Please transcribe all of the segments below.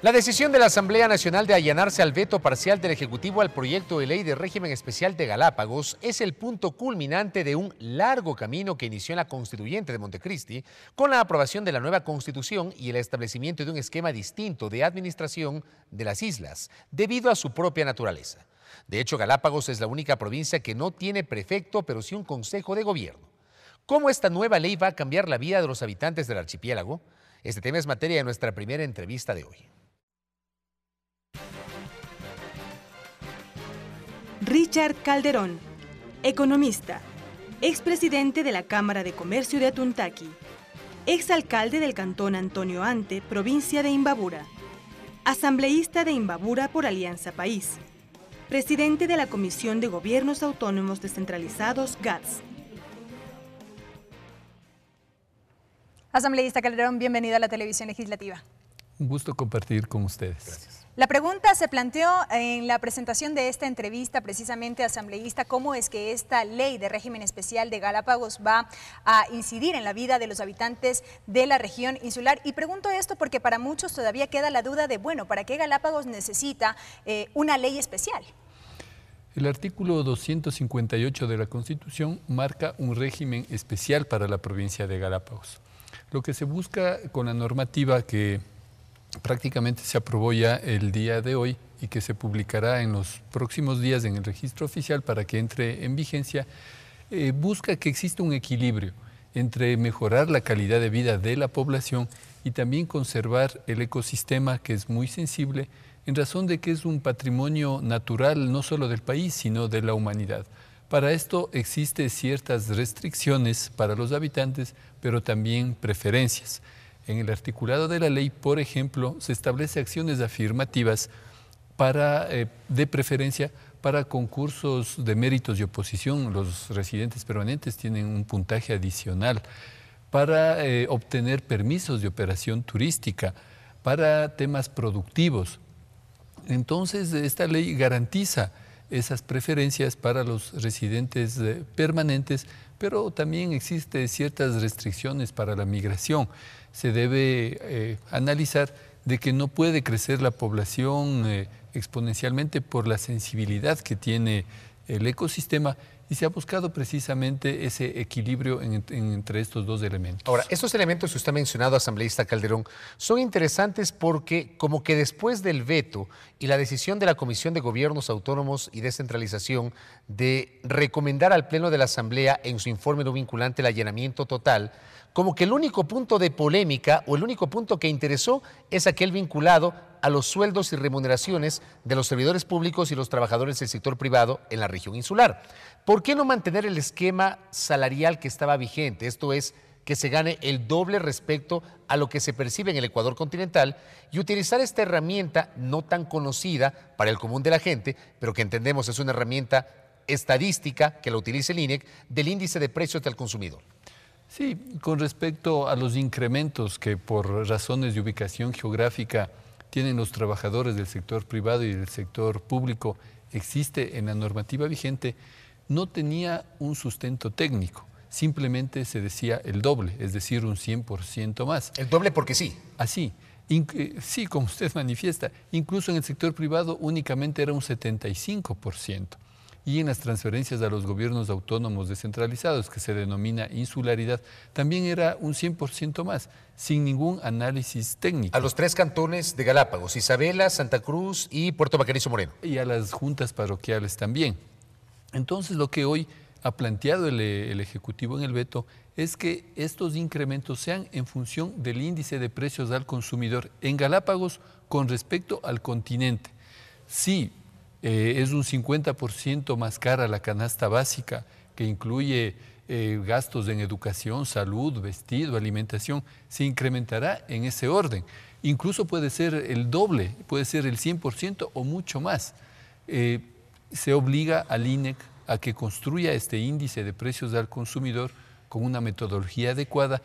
La decisión de la Asamblea Nacional de allanarse al veto parcial del Ejecutivo al proyecto de ley de régimen especial de Galápagos es el punto culminante de un largo camino que inició en la constituyente de Montecristi con la aprobación de la nueva constitución y el establecimiento de un esquema distinto de administración de las islas, debido a su propia naturaleza. De hecho, Galápagos es la única provincia que no tiene prefecto, pero sí un consejo de gobierno. ¿Cómo esta nueva ley va a cambiar la vida de los habitantes del archipiélago? Este tema es materia de nuestra primera entrevista de hoy. Richard Calderón, economista, expresidente de la Cámara de Comercio de Atuntaqui, exalcalde del cantón Antonio Ante, provincia de Imbabura, asambleísta de Imbabura por Alianza País, presidente de la Comisión de Gobiernos Autónomos Descentralizados GATS. Asambleísta Calderón, bienvenido a la televisión legislativa. Un gusto compartir con ustedes. La pregunta se planteó en la presentación de esta entrevista, precisamente asambleísta, cómo es que esta ley de régimen especial de Galápagos va a incidir en la vida de los habitantes de la región insular. Y pregunto esto porque para muchos todavía queda la duda de, bueno, ¿para qué Galápagos necesita eh, una ley especial? El artículo 258 de la Constitución marca un régimen especial para la provincia de Galápagos. Lo que se busca con la normativa que prácticamente se aprobó ya el día de hoy y que se publicará en los próximos días en el registro oficial para que entre en vigencia, eh, busca que exista un equilibrio entre mejorar la calidad de vida de la población y también conservar el ecosistema que es muy sensible en razón de que es un patrimonio natural no solo del país, sino de la humanidad. Para esto existen ciertas restricciones para los habitantes, pero también preferencias. En el articulado de la ley, por ejemplo, se establecen acciones afirmativas eh, de preferencia para concursos de méritos y oposición. Los residentes permanentes tienen un puntaje adicional para eh, obtener permisos de operación turística, para temas productivos. Entonces, esta ley garantiza esas preferencias para los residentes eh, permanentes, pero también existen ciertas restricciones para la migración. Se debe eh, analizar de que no puede crecer la población eh, exponencialmente por la sensibilidad que tiene el ecosistema y se ha buscado precisamente ese equilibrio entre estos dos elementos. Ahora, estos elementos que usted ha mencionado, asambleísta Calderón, son interesantes porque como que después del veto y la decisión de la Comisión de Gobiernos Autónomos y Descentralización de recomendar al Pleno de la Asamblea en su informe no vinculante el allanamiento total, como que el único punto de polémica o el único punto que interesó es aquel vinculado a los sueldos y remuneraciones de los servidores públicos y los trabajadores del sector privado en la región insular. ¿Por qué no mantener el esquema salarial que estaba vigente? Esto es, que se gane el doble respecto a lo que se percibe en el Ecuador continental y utilizar esta herramienta no tan conocida para el común de la gente, pero que entendemos es una herramienta estadística que la utiliza el INEC del índice de precios del consumidor. Sí, con respecto a los incrementos que por razones de ubicación geográfica tienen los trabajadores del sector privado y del sector público, existe en la normativa vigente, no tenía un sustento técnico. Simplemente se decía el doble, es decir, un 100% más. El doble porque sí. Así. Eh, sí, como usted manifiesta, incluso en el sector privado únicamente era un 75% y en las transferencias a los gobiernos autónomos descentralizados, que se denomina insularidad, también era un 100% más, sin ningún análisis técnico. A los tres cantones de Galápagos, Isabela, Santa Cruz y Puerto Macarizo Moreno. Y a las juntas parroquiales también. Entonces, lo que hoy ha planteado el, el Ejecutivo en el veto es que estos incrementos sean en función del índice de precios al consumidor en Galápagos con respecto al continente. Sí, eh, es un 50% más cara la canasta básica, que incluye eh, gastos en educación, salud, vestido, alimentación, se incrementará en ese orden. Incluso puede ser el doble, puede ser el 100% o mucho más. Eh, se obliga al INEC a que construya este índice de precios al consumidor con una metodología adecuada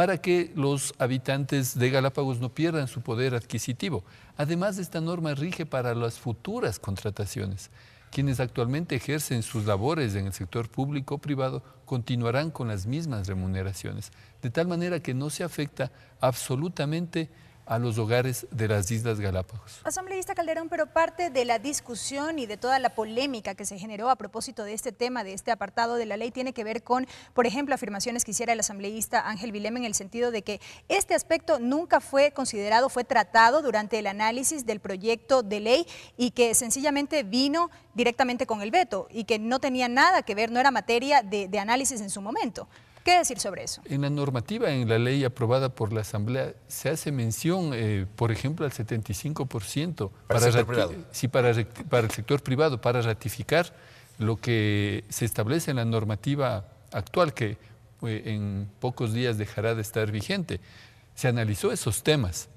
para que los habitantes de Galápagos no pierdan su poder adquisitivo. Además, esta norma rige para las futuras contrataciones. Quienes actualmente ejercen sus labores en el sector público o privado continuarán con las mismas remuneraciones, de tal manera que no se afecta absolutamente a los hogares de las Islas Galápagos. Asambleísta Calderón, pero parte de la discusión y de toda la polémica que se generó a propósito de este tema, de este apartado de la ley, tiene que ver con, por ejemplo, afirmaciones que hiciera el asambleísta Ángel Vilema en el sentido de que este aspecto nunca fue considerado, fue tratado durante el análisis del proyecto de ley y que sencillamente vino directamente con el veto y que no tenía nada que ver, no era materia de, de análisis en su momento. ¿Qué decir sobre eso? En la normativa, en la ley aprobada por la Asamblea, se hace mención, eh, por ejemplo, al 75% para, el sector para, para el sector privado, para ratificar lo que se establece en la normativa actual, que eh, en pocos días dejará de estar vigente. Se analizó esos temas.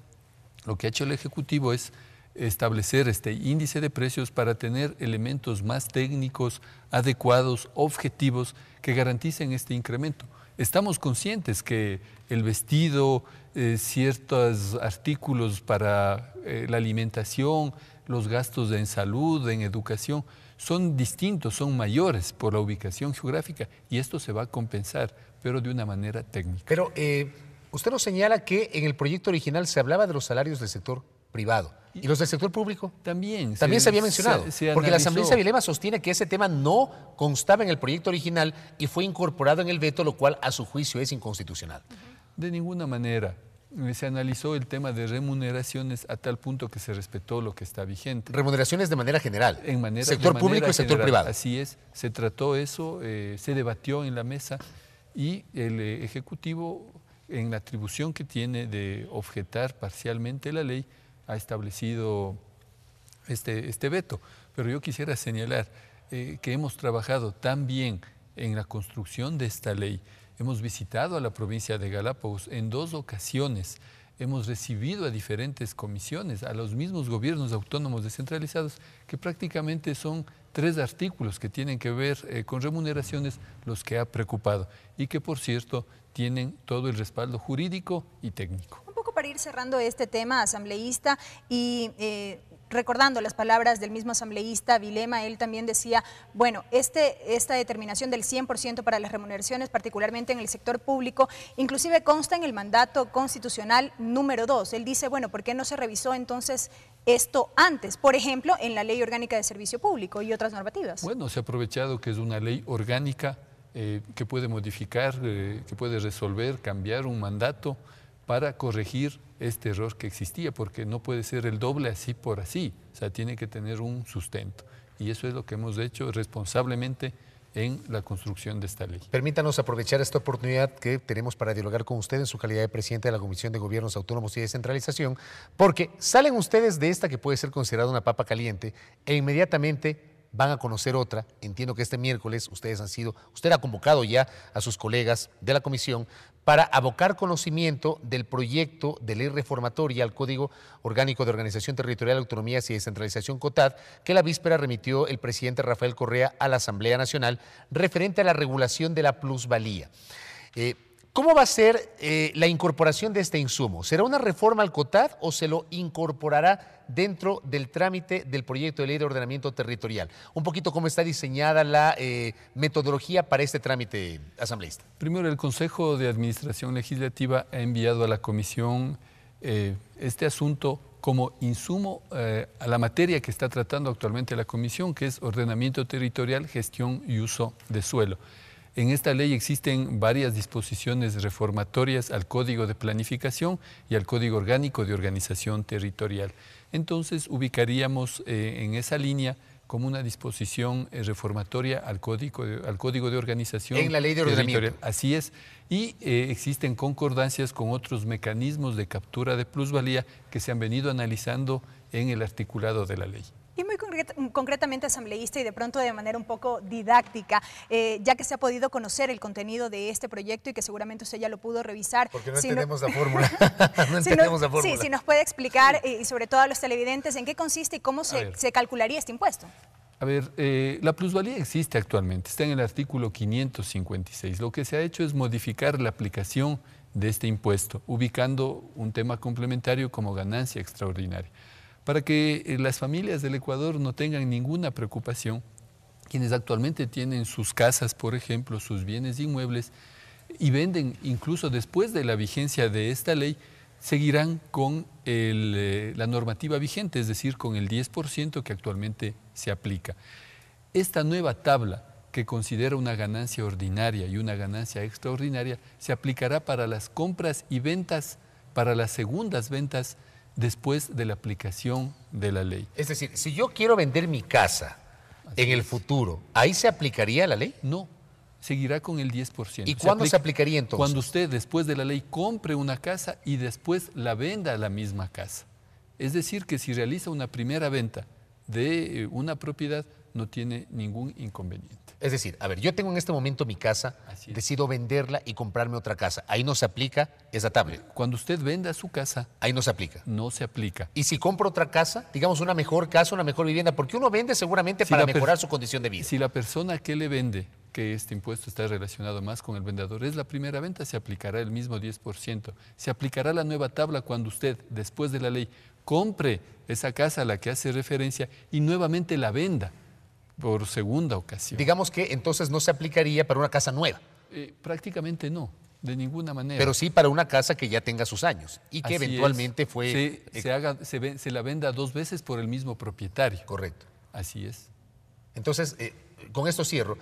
Lo que ha hecho el Ejecutivo es establecer este índice de precios para tener elementos más técnicos, adecuados, objetivos que garanticen este incremento. Estamos conscientes que el vestido, eh, ciertos artículos para eh, la alimentación, los gastos en salud, en educación, son distintos, son mayores por la ubicación geográfica y esto se va a compensar, pero de una manera técnica. Pero eh, usted nos señala que en el proyecto original se hablaba de los salarios del sector privado. ¿Y los del sector público? También. También se, había mencionado. porque la Asamblea de Vilema sostiene que ese tema no constaba en el proyecto original y fue incorporado en el veto, lo cual a su juicio es inconstitucional. De ninguna manera. Eh, se analizó el tema de remuneraciones a tal punto que se respetó lo que está vigente. Remuneraciones de manera general. En manera, sector público y sector privado. Así es. Se trató eso, eh, se debatió en la mesa y el eh, Ejecutivo, en la atribución que tiene de objetar parcialmente la ley, ha establecido este, este, veto. Pero yo quisiera señalar eh, que hemos trabajado tan bien en la construcción de esta ley. Hemos visitado a la provincia de Galápagos en dos ocasiones. Hemos recibido a diferentes comisiones, a los mismos gobiernos autónomos descentralizados, que prácticamente son tres artículos que tienen que ver eh, con remuneraciones los que ha preocupado y que, por cierto, tienen todo el respaldo jurídico y técnico cerrando este tema, asambleísta, y eh, recordando las palabras del mismo asambleísta Vilema, él también decía, bueno, este, esta determinación del 100% para las remuneraciones, particularmente en el sector público, inclusive consta en el mandato constitucional número 2. Él dice, bueno, ¿por qué no se revisó entonces esto antes? Por ejemplo, en la Ley Orgánica de Servicio Público y otras normativas. Bueno, se ha aprovechado que es una ley orgánica eh, que puede modificar, eh, que puede resolver, cambiar un mandato para corregir este error que existía, porque no puede ser el doble así por así, o sea, tiene que tener un sustento. Y eso es lo que hemos hecho responsablemente en la construcción de esta ley. Permítanos aprovechar esta oportunidad que tenemos para dialogar con usted en su calidad de presidente de la Comisión de Gobiernos Autónomos y Descentralización, porque salen ustedes de esta que puede ser considerada una papa caliente e inmediatamente van a conocer otra. Entiendo que este miércoles ustedes han sido, usted ha convocado ya a sus colegas de la comisión para abocar conocimiento del proyecto de ley reformatoria al Código Orgánico de Organización Territorial, Autonomías y Descentralización COTAD, que la víspera remitió el presidente Rafael Correa a la Asamblea Nacional referente a la regulación de la plusvalía. Eh, ¿Cómo va a ser eh, la incorporación de este insumo? ¿Será una reforma al COTAD o se lo incorporará dentro del trámite del proyecto de ley de ordenamiento territorial? Un poquito cómo está diseñada la eh, metodología para este trámite asambleísta. Primero, el Consejo de Administración Legislativa ha enviado a la Comisión eh, este asunto como insumo a la materia que está tratando actualmente la Comisión, que es ordenamiento territorial, gestión y uso de suelo. En esta ley existen varias disposiciones reformatorias al Código de Planificación y al Código Orgánico de Organización Territorial. Entonces, ubicaríamos eh, en esa línea como una disposición eh, reformatoria al código, de, al código de Organización. En la Ley de Así es. Y eh, existen concordancias con otros mecanismos de captura de plusvalía que se han venido analizando en el articulado de la ley. Y muy concretamente asambleísta y de pronto de manera un poco didáctica, eh, ya que se ha podido conocer el contenido de este proyecto y que seguramente usted ya lo pudo revisar. Porque no entendemos la fórmula. no entendemos la fórmula. Sí, si nos puede explicar, eh, y sobre todo a los televidentes, en qué consiste y cómo se, calcularía este impuesto. A ver, eh, la plusvalía existe actualmente, está en el artículo 556. Lo que se ha hecho es modificar la aplicación de este impuesto, ubicando un tema complementario como ganancia extraordinaria para que eh, las familias del Ecuador no tengan ninguna preocupación. Quienes actualmente tienen sus casas, por ejemplo, sus bienes inmuebles, y venden incluso después de la vigencia de esta ley, seguirán con eh, la normativa vigente, es decir, con el 10% que actualmente se aplica. Esta nueva tabla que considera una ganancia ordinaria y una ganancia extraordinaria se aplicará para las compras y ventas, para las segundas ventas después de la aplicación de la ley. Es decir, si yo quiero vender mi casa en el futuro, ¿ahí se aplicaría la ley? No, seguirá con el 10%. ¿Y cuándo se aplicaría entonces? Cuando usted después de la ley compre una casa y después la venda a la misma casa. Es decir, que si realiza una primera venta de eh, una propiedad, no tiene ningún inconveniente. Es decir, a ver, yo tengo en este momento mi casa, decido venderla y comprarme otra casa. Ahí no se aplica esa tabla. Cuando usted venda su casa. Ahí no se aplica. No se aplica. Y si compra otra casa, digamos una mejor casa, una mejor vivienda, porque uno vende seguramente para mejorar su condición de vida. Si la persona que le vende que este impuesto está relacionado más con el vendedor. Es la primera venta, se aplicará el mismo 10%. Se aplicará la nueva tabla cuando usted, después de la ley, compre esa casa a la que hace referencia y nuevamente la venda por segunda ocasión. Digamos que entonces no se aplicaría para una casa nueva. Eh, prácticamente no, de ninguna manera. Pero sí para una casa que ya tenga sus años y que eventualmente fue... Se, eh, haga, se, se, la venda dos veces por el mismo propietario. Correcto. Así es. Entonces, eh, con esto cierro.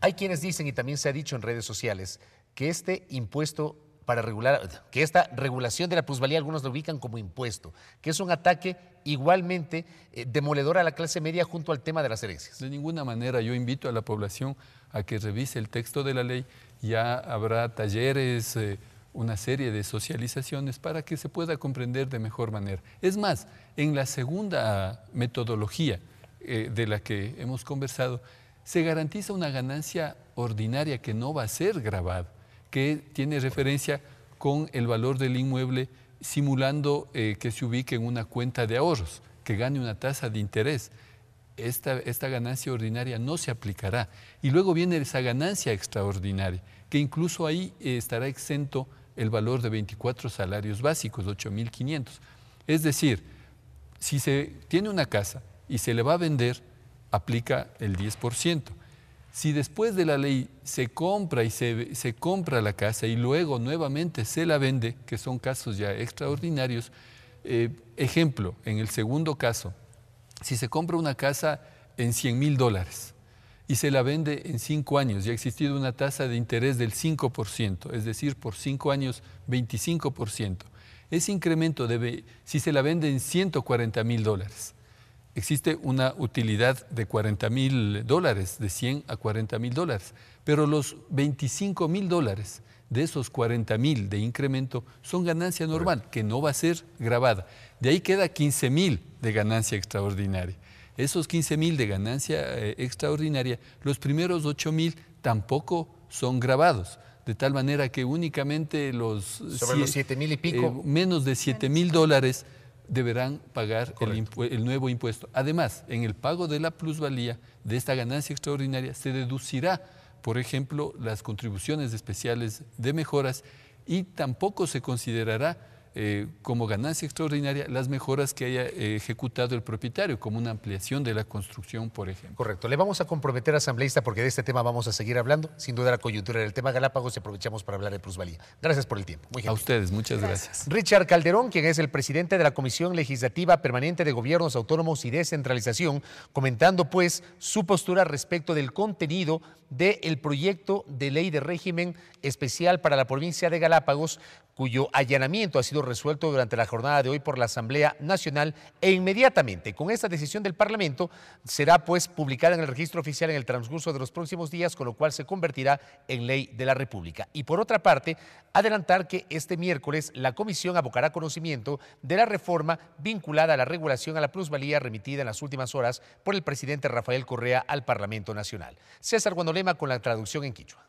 Hay quienes dicen, y también se ha dicho en redes sociales, que este impuesto para regular, que esta regulación de la plusvalía algunos lo ubican como impuesto, que es un ataque igualmente eh, demoledora a la clase media junto al tema de las herencias. De ninguna manera, yo invito a la población a que revise el texto de la ley, ya habrá talleres, eh, una serie de socializaciones para que se pueda comprender de mejor manera. Es más, en la segunda metodología eh, de la que hemos conversado, se garantiza una ganancia ordinaria que no va a ser grabada, que tiene referencia con el valor del inmueble simulando eh, que se ubique en una cuenta de ahorros, que gane una tasa de interés. Esta, ganancia ordinaria no se aplicará. Y luego viene esa ganancia extraordinaria, que incluso ahí eh, estará exento el valor de 24 salarios básicos, 8.500. Es decir, si se tiene una casa y se le va a vender, aplica el 10%. Si después de la ley se compra y se, compra la casa y luego nuevamente se la vende, que son casos ya extraordinarios, eh, ejemplo, en el segundo caso, si se compra una casa en 100 mil dólares y se la vende en cinco años ya ha existido una tasa de interés del 5%, es decir, por cinco años 25%, ese incremento debe, si se la vende en 140 mil dólares existe una utilidad de 40 mil dólares, de 100 a 40 mil dólares, pero los 25 mil dólares de esos 40 mil de incremento son ganancia normal, que no va a ser grabada. De ahí queda 15 mil de ganancia extraordinaria. Esos 15 mil de ganancia eh, extraordinaria, los primeros 8 mil tampoco son grabados de tal manera que únicamente los... Sobre mil y pico. Eh, menos de 7 mil dólares deberán pagar el, nuevo impuesto. Además, en el pago de la plusvalía de esta ganancia extraordinaria se deducirá, por ejemplo, las contribuciones especiales de mejoras y tampoco se considerará eh, como ganancia extraordinaria las mejoras que haya eh, ejecutado el propietario, como una ampliación de la construcción, por ejemplo. Correcto. Le vamos a comprometer, asambleísta, porque de este tema vamos a seguir hablando. Sin duda, la coyuntura del tema Galápagos y aprovechamos para hablar de plusvalía. Gracias por el tiempo. Muy a ustedes, muchas gracias. Richard Calderón, quien es el presidente de la Comisión Legislativa Permanente de Gobiernos Autónomos y Descentralización, comentando, pues, su postura respecto del contenido del el proyecto de ley de régimen especial para la provincia de Galápagos, cuyo allanamiento ha sido resuelto durante la jornada de hoy por la Asamblea Nacional e inmediatamente con esta decisión del Parlamento será pues publicada en el registro oficial en el transcurso de los próximos días, con lo cual se convertirá en ley de la República. Y por otra parte, adelantar que este miércoles la Comisión abocará conocimiento de la reforma vinculada a la regulación a la plusvalía remitida en las últimas horas por el presidente Rafael Correa al Parlamento Nacional. César Guandolema con la traducción en quichua.